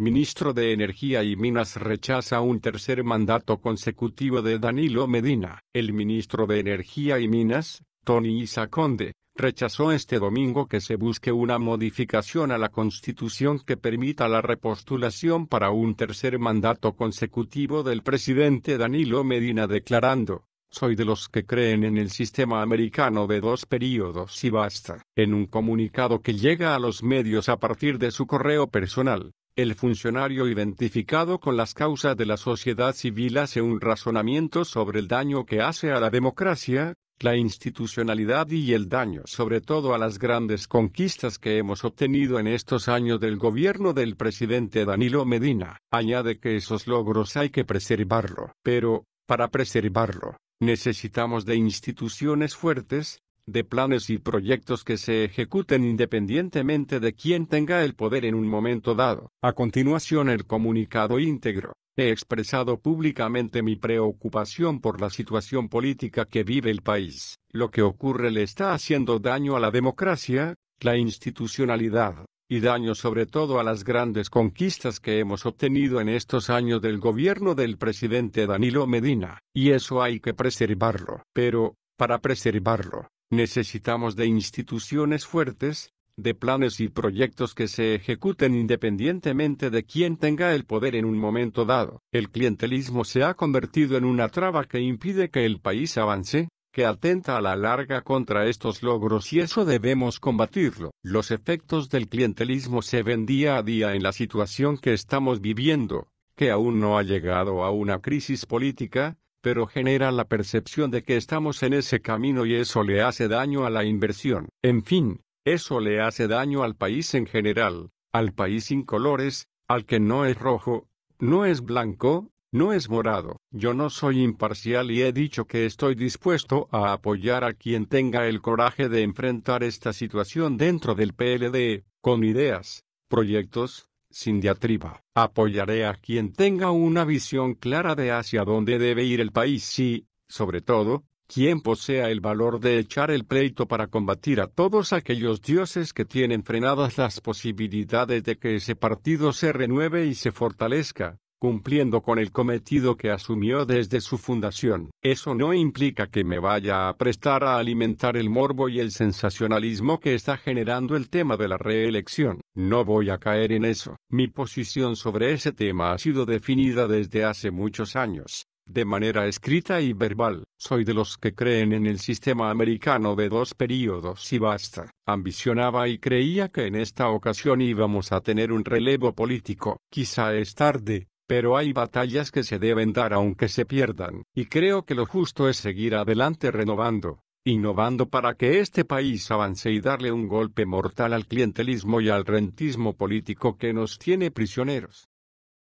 ministro de Energía y Minas rechaza un tercer mandato consecutivo de Danilo Medina. El ministro de Energía y Minas, Tony Isaconde, rechazó este domingo que se busque una modificación a la Constitución que permita la repostulación para un tercer mandato consecutivo del presidente Danilo Medina declarando, soy de los que creen en el sistema americano de dos periodos y basta. En un comunicado que llega a los medios a partir de su correo personal, el funcionario identificado con las causas de la sociedad civil hace un razonamiento sobre el daño que hace a la democracia, la institucionalidad y el daño sobre todo a las grandes conquistas que hemos obtenido en estos años del gobierno del presidente Danilo Medina. Añade que esos logros hay que preservarlo. Pero, para preservarlo, necesitamos de instituciones fuertes, de planes y proyectos que se ejecuten independientemente de quien tenga el poder en un momento dado. A continuación el comunicado íntegro. He expresado públicamente mi preocupación por la situación política que vive el país. Lo que ocurre le está haciendo daño a la democracia, la institucionalidad, y daño sobre todo a las grandes conquistas que hemos obtenido en estos años del gobierno del presidente Danilo Medina, y eso hay que preservarlo. Pero, para preservarlo, Necesitamos de instituciones fuertes, de planes y proyectos que se ejecuten independientemente de quien tenga el poder en un momento dado. El clientelismo se ha convertido en una traba que impide que el país avance, que atenta a la larga contra estos logros y eso debemos combatirlo. Los efectos del clientelismo se ven día a día en la situación que estamos viviendo, que aún no ha llegado a una crisis política, pero genera la percepción de que estamos en ese camino y eso le hace daño a la inversión. En fin, eso le hace daño al país en general, al país sin colores, al que no es rojo, no es blanco, no es morado. Yo no soy imparcial y he dicho que estoy dispuesto a apoyar a quien tenga el coraje de enfrentar esta situación dentro del PLD, con ideas, proyectos, sin diatriba. Apoyaré a quien tenga una visión clara de hacia dónde debe ir el país y, sobre todo, quien posea el valor de echar el pleito para combatir a todos aquellos dioses que tienen frenadas las posibilidades de que ese partido se renueve y se fortalezca, cumpliendo con el cometido que asumió desde su fundación. Eso no implica que me vaya a prestar a alimentar el morbo y el sensacionalismo que está generando el tema de la reelección. No voy a caer en eso. Mi posición sobre ese tema ha sido definida desde hace muchos años, de manera escrita y verbal. Soy de los que creen en el sistema americano de dos períodos y basta. Ambicionaba y creía que en esta ocasión íbamos a tener un relevo político. Quizá es tarde, pero hay batallas que se deben dar aunque se pierdan, y creo que lo justo es seguir adelante renovando, innovando para que este país avance y darle un golpe mortal al clientelismo y al rentismo político que nos tiene prisioneros.